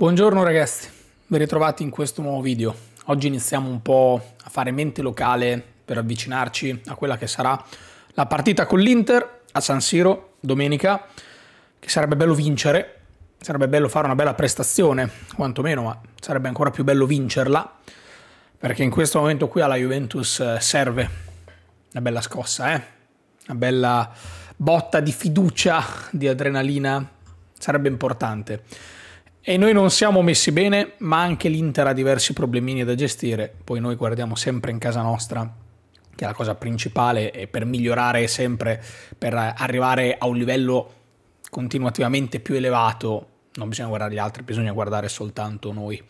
Buongiorno ragazzi, ben ritrovati in questo nuovo video. Oggi iniziamo un po' a fare mente locale per avvicinarci a quella che sarà la partita con l'Inter a San Siro domenica, che sarebbe bello vincere, sarebbe bello fare una bella prestazione, quantomeno, ma sarebbe ancora più bello vincerla, perché in questo momento qui alla Juventus eh, serve una bella scossa, eh? una bella botta di fiducia, di adrenalina, sarebbe importante. E noi non siamo messi bene, ma anche l'Inter ha diversi problemini da gestire. Poi noi guardiamo sempre in casa nostra, che è la cosa principale, e per migliorare sempre, per arrivare a un livello continuativamente più elevato, non bisogna guardare gli altri, bisogna guardare soltanto noi.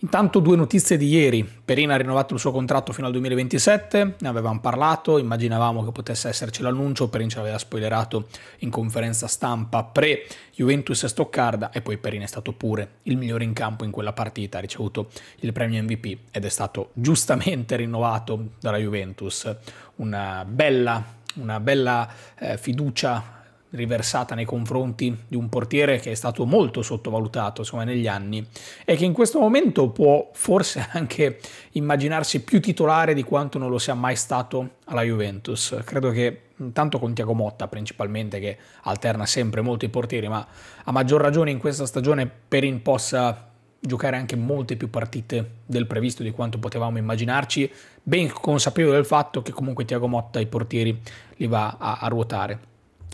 Intanto due notizie di ieri, Perin ha rinnovato il suo contratto fino al 2027, ne avevamo parlato, immaginavamo che potesse esserci l'annuncio, Perin ce l'aveva spoilerato in conferenza stampa pre Juventus e Stoccarda e poi Perin è stato pure il migliore in campo in quella partita, ha ricevuto il premio MVP ed è stato giustamente rinnovato dalla Juventus, una bella, una bella eh, fiducia riversata nei confronti di un portiere che è stato molto sottovalutato insomma, negli anni e che in questo momento può forse anche immaginarsi più titolare di quanto non lo sia mai stato alla Juventus. Credo che tanto con Tiago Motta principalmente che alterna sempre molto i portieri, ma a maggior ragione in questa stagione Perin possa giocare anche molte più partite del previsto di quanto potevamo immaginarci, ben consapevole del fatto che comunque Tiago Motta i portieri li va a, a ruotare.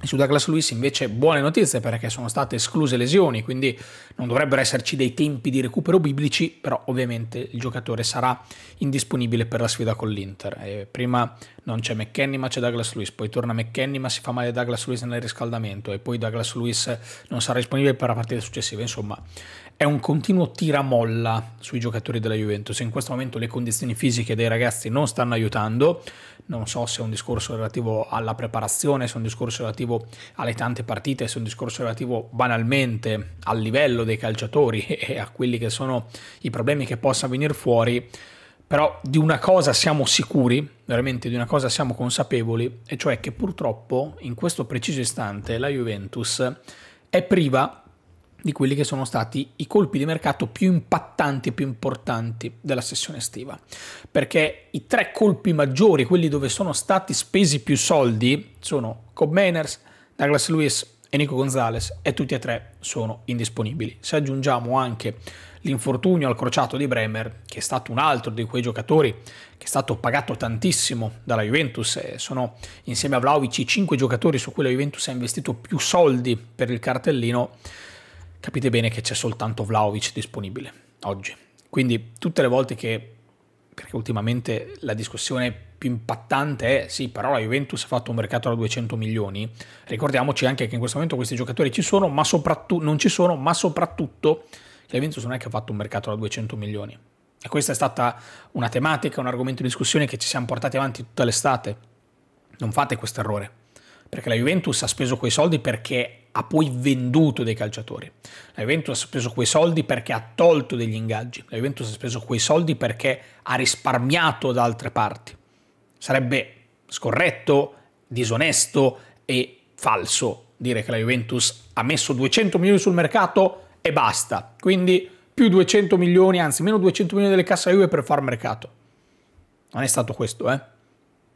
Su Douglas Lewis invece buone notizie perché sono state escluse lesioni, quindi non dovrebbero esserci dei tempi di recupero biblici, però ovviamente il giocatore sarà indisponibile per la sfida con l'Inter. E prima non c'è McKenny ma c'è Douglas Lewis, poi torna McKenny ma si fa male Douglas Lewis nel riscaldamento e poi Douglas Lewis non sarà disponibile per la partita successiva, insomma è un continuo tiramolla sui giocatori della Juventus, in questo momento le condizioni fisiche dei ragazzi non stanno aiutando, non so se è un discorso relativo alla preparazione, se è un discorso relativo alle tante partite, se è un discorso relativo banalmente al livello dei calciatori e a quelli che sono i problemi che possa venire fuori, però di una cosa siamo sicuri, veramente di una cosa siamo consapevoli, e cioè che purtroppo in questo preciso istante la Juventus è priva di quelli che sono stati i colpi di mercato più impattanti e più importanti della sessione estiva. Perché i tre colpi maggiori, quelli dove sono stati spesi più soldi, sono Cobb Manners, Douglas Lewis e Nico Gonzalez e tutti e tre sono indisponibili. Se aggiungiamo anche l'infortunio al crociato di Bremer, che è stato un altro di quei giocatori che è stato pagato tantissimo dalla Juventus, e sono insieme a Vlaovic i cinque giocatori su cui la Juventus ha investito più soldi per il cartellino, capite bene che c'è soltanto Vlaovic disponibile oggi. Quindi tutte le volte che, perché ultimamente la discussione più impattante è sì, però la Juventus ha fatto un mercato da 200 milioni, ricordiamoci anche che in questo momento questi giocatori ci sono, ma soprattutto non ci sono, ma soprattutto la Juventus non è che ha fatto un mercato da 200 milioni. E questa è stata una tematica, un argomento di discussione che ci siamo portati avanti tutta l'estate. Non fate questo errore, perché la Juventus ha speso quei soldi perché ha poi venduto dei calciatori. La Juventus ha speso quei soldi perché ha tolto degli ingaggi, la Juventus ha speso quei soldi perché ha risparmiato da altre parti. Sarebbe scorretto, disonesto e falso dire che la Juventus ha messo 200 milioni sul mercato e basta. Quindi più 200 milioni, anzi meno 200 milioni delle casse Juve per far mercato. Non è stato questo, eh?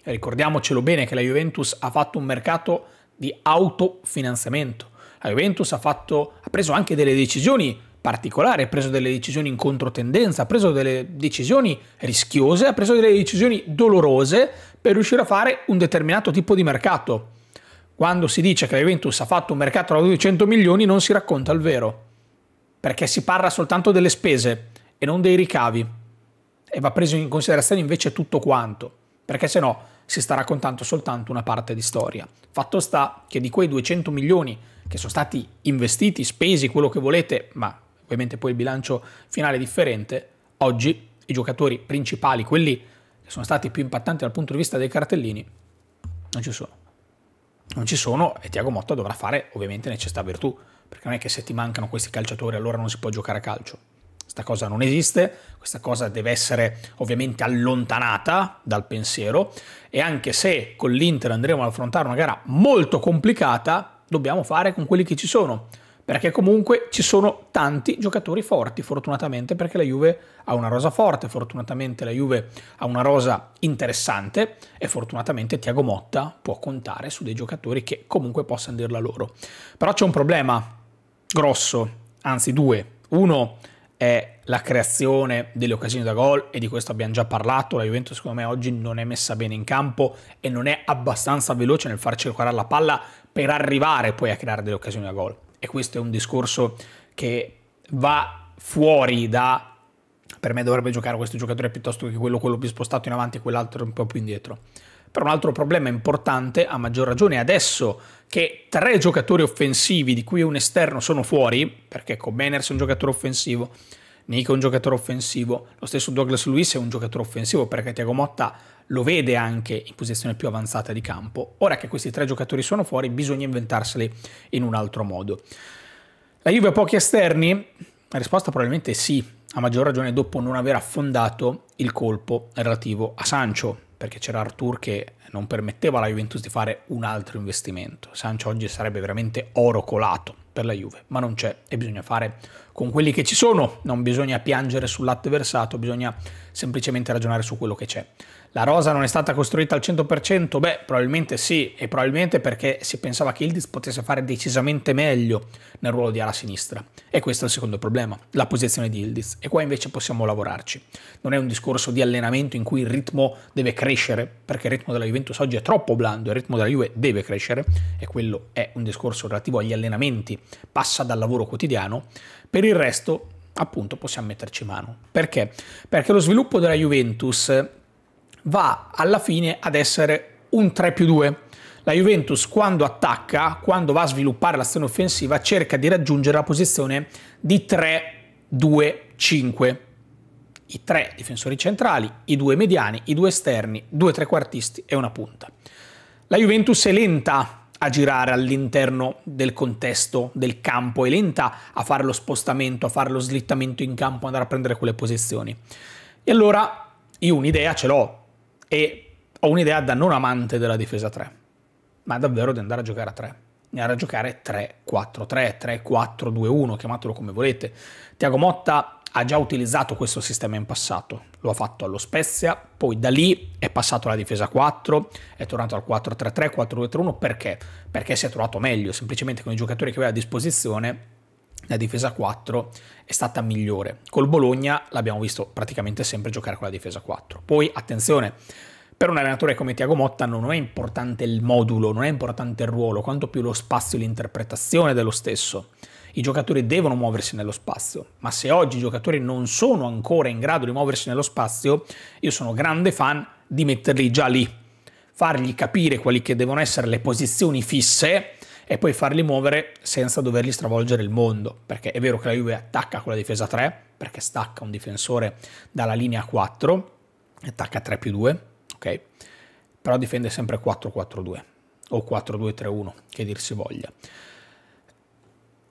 Ricordiamocelo bene che la Juventus ha fatto un mercato di autofinanziamento. La Juventus ha, fatto, ha preso anche delle decisioni particolari, ha preso delle decisioni in controtendenza, ha preso delle decisioni rischiose, ha preso delle decisioni dolorose per riuscire a fare un determinato tipo di mercato. Quando si dice che la Juventus ha fatto un mercato da 200 milioni non si racconta il vero, perché si parla soltanto delle spese e non dei ricavi e va preso in considerazione invece tutto quanto, perché se no si sta raccontando soltanto una parte di storia. Fatto sta che di quei 200 milioni che sono stati investiti, spesi, quello che volete, ma ovviamente poi il bilancio finale è differente, oggi i giocatori principali, quelli che sono stati più impattanti dal punto di vista dei cartellini, non ci sono. Non ci sono e Tiago Motta dovrà fare ovviamente necessità virtù, perché non è che se ti mancano questi calciatori allora non si può giocare a calcio. Questa cosa non esiste, questa cosa deve essere ovviamente allontanata dal pensiero e anche se con l'Inter andremo ad affrontare una gara molto complicata, dobbiamo fare con quelli che ci sono, perché comunque ci sono tanti giocatori forti, fortunatamente perché la Juve ha una rosa forte, fortunatamente la Juve ha una rosa interessante e fortunatamente Tiago Motta può contare su dei giocatori che comunque possano dirla loro. Però c'è un problema grosso, anzi due. Uno è la creazione delle occasioni da gol e di questo abbiamo già parlato, la Juventus secondo me oggi non è messa bene in campo e non è abbastanza veloce nel far circolare la palla per arrivare poi a creare delle occasioni da gol e questo è un discorso che va fuori da per me dovrebbe giocare questo giocatore piuttosto che quello, quello più spostato in avanti e quell'altro un po' più indietro. Per un altro problema importante, a maggior ragione adesso che tre giocatori offensivi, di cui un esterno, sono fuori, perché Comeners è un giocatore offensivo, Nico è un giocatore offensivo, lo stesso Douglas Luis è un giocatore offensivo perché Tiago Motta lo vede anche in posizione più avanzata di campo. Ora che questi tre giocatori sono fuori, bisogna inventarseli in un altro modo. La Juve ha pochi esterni? La risposta probabilmente sì, a maggior ragione dopo non aver affondato il colpo relativo a Sancho, perché c'era Artur che non permetteva alla Juventus di fare un altro investimento. Sancho oggi sarebbe veramente oro colato per la Juve, ma non c'è e bisogna fare con quelli che ci sono, non bisogna piangere sul latte versato, bisogna semplicemente ragionare su quello che c'è. La rosa non è stata costruita al 100%? Beh, probabilmente sì, e probabilmente perché si pensava che Ildiz potesse fare decisamente meglio nel ruolo di ala sinistra. E questo è il secondo problema, la posizione di Ildiz. E qua invece possiamo lavorarci. Non è un discorso di allenamento in cui il ritmo deve crescere, perché il ritmo della Juventus oggi è troppo blando, il ritmo della Juve deve crescere, e quello è un discorso relativo agli allenamenti passa dal lavoro quotidiano, per il resto appunto possiamo metterci mano. Perché? Perché lo sviluppo della Juventus va alla fine ad essere un 3 più 2. La Juventus quando attacca, quando va a sviluppare l'azione offensiva, cerca di raggiungere la posizione di 3-2-5. I tre difensori centrali, i due mediani, i due esterni, due trequartisti e una punta. La Juventus è lenta a girare all'interno del contesto del campo e lenta a fare lo spostamento, a fare lo slittamento in campo, andare a prendere quelle posizioni. E allora io un'idea ce l'ho e ho un'idea da non amante della difesa 3, ma davvero di andare a giocare a 3. Andare a giocare 3-4-3, 3-4-2-1, chiamatelo come volete. Tiago Motta ha già utilizzato questo sistema in passato, lo ha fatto allo Spezia, poi da lì è passato alla difesa 4, è tornato al 4-3-3, 4-2-3-1 perché? Perché si è trovato meglio, semplicemente con i giocatori che aveva a disposizione la difesa 4 è stata migliore. Col Bologna l'abbiamo visto praticamente sempre giocare con la difesa 4. Poi attenzione, per un allenatore come Tiago Motta non è importante il modulo, non è importante il ruolo, quanto più lo spazio e l'interpretazione dello stesso. I giocatori devono muoversi nello spazio, ma se oggi i giocatori non sono ancora in grado di muoversi nello spazio, io sono grande fan di metterli già lì, fargli capire quali che devono essere le posizioni fisse e poi farli muovere senza dovergli stravolgere il mondo, perché è vero che la Juve attacca con la difesa 3, perché stacca un difensore dalla linea 4, attacca 3 più 2, ok? Però difende sempre 4-4-2 o 4-2-3-1, che dir si voglia.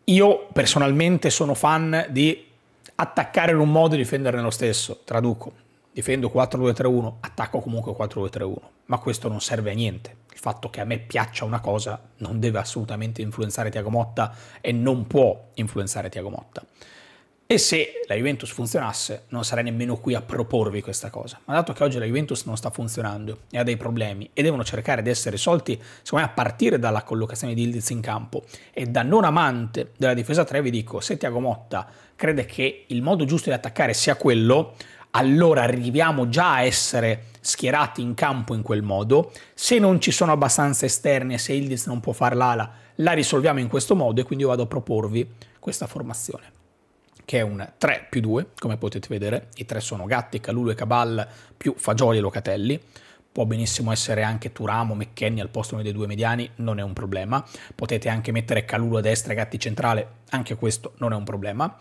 Io personalmente sono fan di attaccare in un modo e difendere nello stesso. Traduco, difendo 4-2-3-1, attacco comunque 4-2-3-1, ma questo non serve a niente. Il fatto che a me piaccia una cosa non deve assolutamente influenzare Tiago Motta e non può influenzare Tiago Motta. E se la Juventus funzionasse, non sarei nemmeno qui a proporvi questa cosa. Ma dato che oggi la Juventus non sta funzionando e ha dei problemi e devono cercare di essere risolti, secondo me, a partire dalla collocazione di Ildiz in campo e da non amante della difesa 3, vi dico, se Tiago Motta crede che il modo giusto di attaccare sia quello, allora arriviamo già a essere schierati in campo in quel modo. Se non ci sono abbastanza esterni se Ildiz non può far l'ala, la risolviamo in questo modo e quindi io vado a proporvi questa formazione che è un 3 più 2, come potete vedere. I tre sono Gatti, Calulu e Cabal più Fagioli e Locatelli. Può benissimo essere anche Turamo, McKenny al posto dei due mediani, non è un problema. Potete anche mettere Calulu a destra e Gatti centrale, anche questo non è un problema.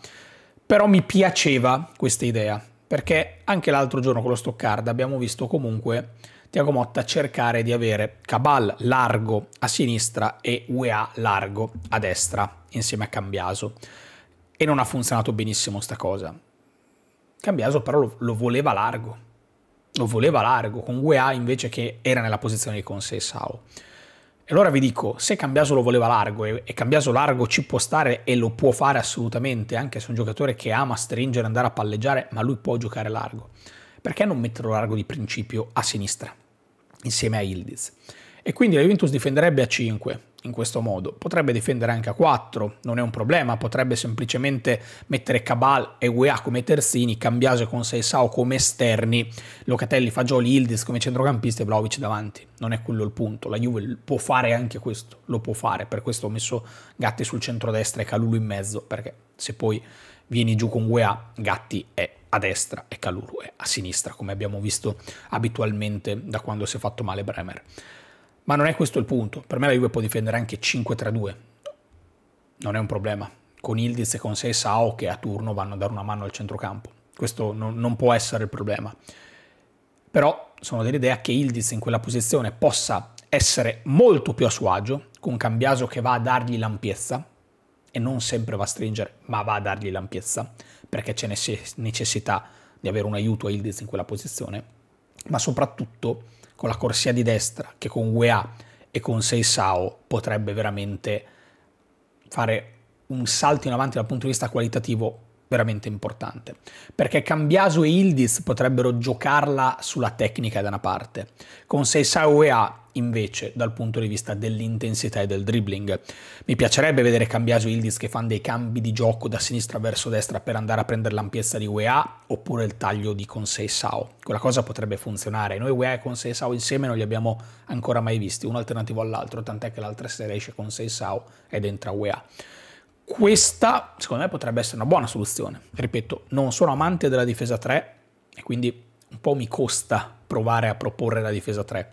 Però mi piaceva questa idea, perché anche l'altro giorno con lo Stoccarda abbiamo visto comunque Tiago Motta cercare di avere Cabal largo a sinistra e UEA largo a destra insieme a Cambiaso. E non ha funzionato benissimo sta cosa. Cambiaso però lo, lo voleva largo, lo voleva largo, con UEA invece che era nella posizione di Conseil Sao. E allora vi dico, se Cambiaso lo voleva largo e, e Cambiaso largo ci può stare e lo può fare assolutamente, anche se è un giocatore che ama stringere, andare a palleggiare, ma lui può giocare largo, perché non metterlo largo di principio a sinistra, insieme a Ildiz? E quindi la Juventus difenderebbe a 5, in questo modo. Potrebbe difendere anche a 4, non è un problema, potrebbe semplicemente mettere Cabal e UEA come terzini, Cambiase con Seisao come esterni, Locatelli, Fagioli, Ildiz come centrocampista e Vlaovic davanti. Non è quello il punto, la Juve può fare anche questo, lo può fare, per questo ho messo Gatti sul centro-destra e Calulu in mezzo, perché se poi vieni giù con UEA, Gatti è a destra e Calulu è a sinistra, come abbiamo visto abitualmente da quando si è fatto male Bremer. Ma non è questo il punto. Per me la Juve può difendere anche 5-3-2. Non è un problema. Con Ildiz e con Seisao che a turno vanno a dare una mano al centrocampo. Questo non, non può essere il problema. Però sono dell'idea che Ildiz in quella posizione possa essere molto più a suo agio, con Cambiaso che va a dargli l'ampiezza, e non sempre va a stringere, ma va a dargli l'ampiezza, perché c'è necessità di avere un aiuto a Ildiz in quella posizione. Ma soprattutto con la corsia di destra, che con UEA e con Seisao potrebbe veramente fare un salto in avanti dal punto di vista qualitativo veramente importante. Perché Cambiaso e Ildiz potrebbero giocarla sulla tecnica da una parte. Con Seisao UEA invece dal punto di vista dell'intensità e del dribbling. Mi piacerebbe vedere cambiato e Ildiz che fanno dei cambi di gioco da sinistra verso destra per andare a prendere l'ampiezza di UEA oppure il taglio di Consei Sao. Quella cosa potrebbe funzionare. Noi UEA e Consei Sao insieme non li abbiamo ancora mai visti, uno alternativo all'altro, tant'è che l'altra sera esce Consei Sao ed entra UEA. Questa secondo me potrebbe essere una buona soluzione. Ripeto, non sono amante della difesa 3 e quindi un po' mi costa provare a proporre la difesa 3,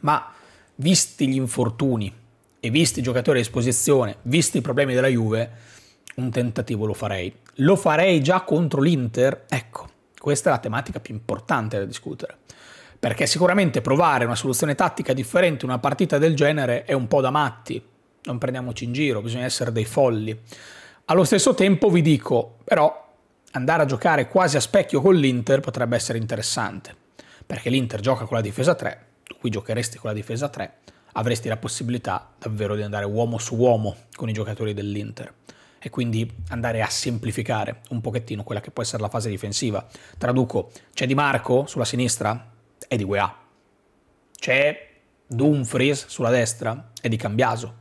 ma visti gli infortuni e visti i giocatori a esposizione, visti i problemi della Juve, un tentativo lo farei. Lo farei già contro l'Inter? Ecco, questa è la tematica più importante da discutere. Perché sicuramente provare una soluzione tattica differente in una partita del genere è un po' da matti. Non prendiamoci in giro, bisogna essere dei folli. Allo stesso tempo vi dico, però, andare a giocare quasi a specchio con l'Inter potrebbe essere interessante. Perché l'Inter gioca con la difesa 3, qui giocheresti con la difesa 3, avresti la possibilità davvero di andare uomo su uomo con i giocatori dell'Inter e quindi andare a semplificare un pochettino quella che può essere la fase difensiva. Traduco, c'è Di Marco sulla sinistra? È di Guea. C'è Dumfries sulla destra? È di Cambiaso.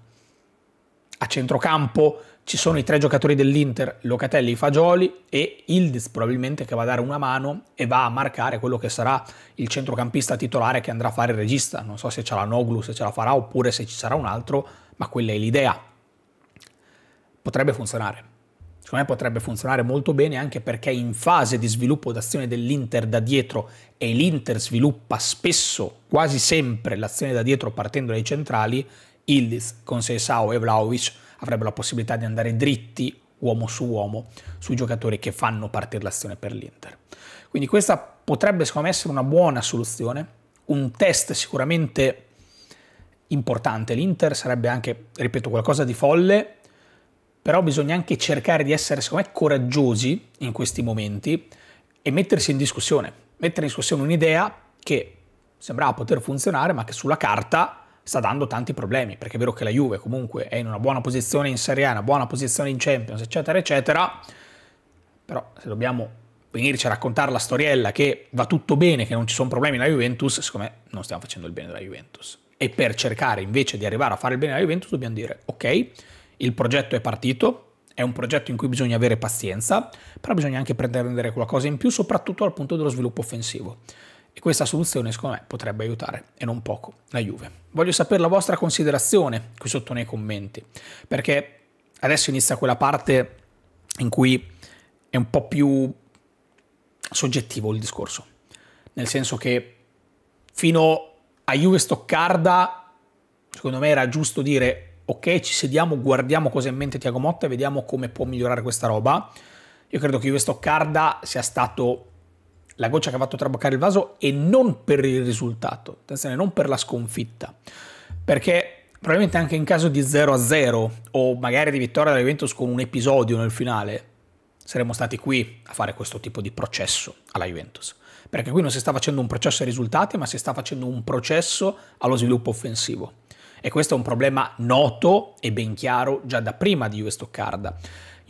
A centrocampo ci sono i tre giocatori dell'Inter, Locatelli, Fagioli e Ildiz probabilmente che va a dare una mano e va a marcare quello che sarà il centrocampista titolare che andrà a fare il regista. Non so se c'è la Noglu, se ce la farà oppure se ci sarà un altro, ma quella è l'idea. Potrebbe funzionare secondo me potrebbe funzionare molto bene anche perché in fase di sviluppo d'azione dell'Inter da dietro e l'Inter sviluppa spesso, quasi sempre, l'azione da dietro partendo dai centrali, Ildiz con Seisao e Vlaovic avrebbe la possibilità di andare dritti uomo su uomo sui giocatori che fanno partire l'azione per l'Inter. Quindi questa potrebbe secondo me essere una buona soluzione, un test sicuramente importante. L'Inter sarebbe anche, ripeto, qualcosa di folle, però bisogna anche cercare di essere secondo me coraggiosi in questi momenti e mettersi in discussione, mettere in discussione un'idea che sembrava poter funzionare, ma che sulla carta sta dando tanti problemi, perché è vero che la Juve comunque è in una buona posizione in Serie A, una buona posizione in Champions, eccetera, eccetera, però se dobbiamo venirci a raccontare la storiella che va tutto bene, che non ci sono problemi nella Juventus, siccome non stiamo facendo il bene della Juventus. E per cercare invece di arrivare a fare il bene della Juventus dobbiamo dire, ok, il progetto è partito, è un progetto in cui bisogna avere pazienza, però bisogna anche prendere qualcosa in più, soprattutto dal punto dello sviluppo offensivo. E questa soluzione, secondo me, potrebbe aiutare, e non poco, la Juve. Voglio sapere la vostra considerazione qui sotto nei commenti, perché adesso inizia quella parte in cui è un po' più soggettivo il discorso. Nel senso che fino a Juve Stoccarda, secondo me era giusto dire ok, ci sediamo, guardiamo cosa ha in mente Tiago Motta e vediamo come può migliorare questa roba. Io credo che Juve Stoccarda sia stato la goccia che ha fatto traboccare il vaso e non per il risultato, attenzione, non per la sconfitta, perché probabilmente anche in caso di 0-0 a o magari di vittoria della Juventus con un episodio nel finale, saremmo stati qui a fare questo tipo di processo alla Juventus, perché qui non si sta facendo un processo ai risultati, ma si sta facendo un processo allo sviluppo offensivo. E questo è un problema noto e ben chiaro già da prima di Juve Stoccarda.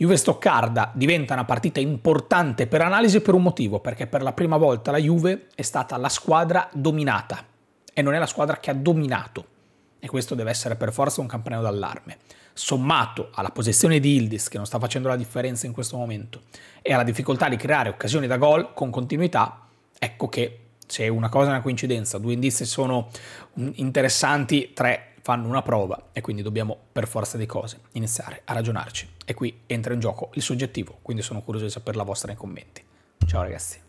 Juve-Stoccarda diventa una partita importante per analisi per un motivo, perché per la prima volta la Juve è stata la squadra dominata e non è la squadra che ha dominato. E questo deve essere per forza un campanello d'allarme. Sommato alla posizione di Ildis, che non sta facendo la differenza in questo momento, e alla difficoltà di creare occasioni da gol con continuità, ecco che se una cosa è una coincidenza, due indizi sono mm, interessanti, tre fanno una prova e quindi dobbiamo per forza di cose iniziare a ragionarci. E qui entra in gioco il soggettivo, quindi sono curioso di sapere la vostra nei commenti. Ciao ragazzi.